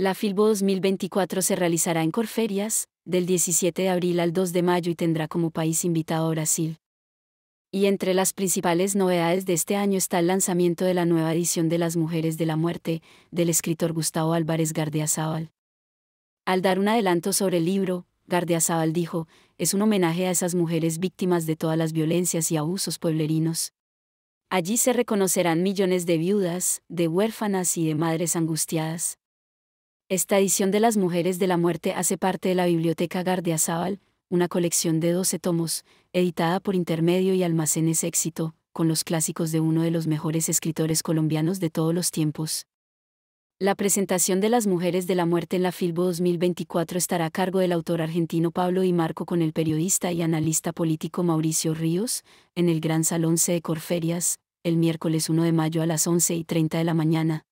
La Filbo 2024 se realizará en Corferias, del 17 de abril al 2 de mayo y tendrá como país invitado a Brasil. Y entre las principales novedades de este año está el lanzamiento de la nueva edición de Las Mujeres de la Muerte, del escritor Gustavo Álvarez Gardeazábal. Al dar un adelanto sobre el libro, Gardeazábal dijo, es un homenaje a esas mujeres víctimas de todas las violencias y abusos pueblerinos. Allí se reconocerán millones de viudas, de huérfanas y de madres angustiadas. Esta edición de Las Mujeres de la Muerte hace parte de la Biblioteca Gardiazabal, una colección de 12 tomos, editada por Intermedio y Almacenes Éxito, con los clásicos de uno de los mejores escritores colombianos de todos los tiempos. La presentación de Las Mujeres de la Muerte en la Filbo 2024 estará a cargo del autor argentino Pablo Di Marco con el periodista y analista político Mauricio Ríos, en el Gran Salón C de Corferias, el miércoles 1 de mayo a las 11 y 30 de la mañana,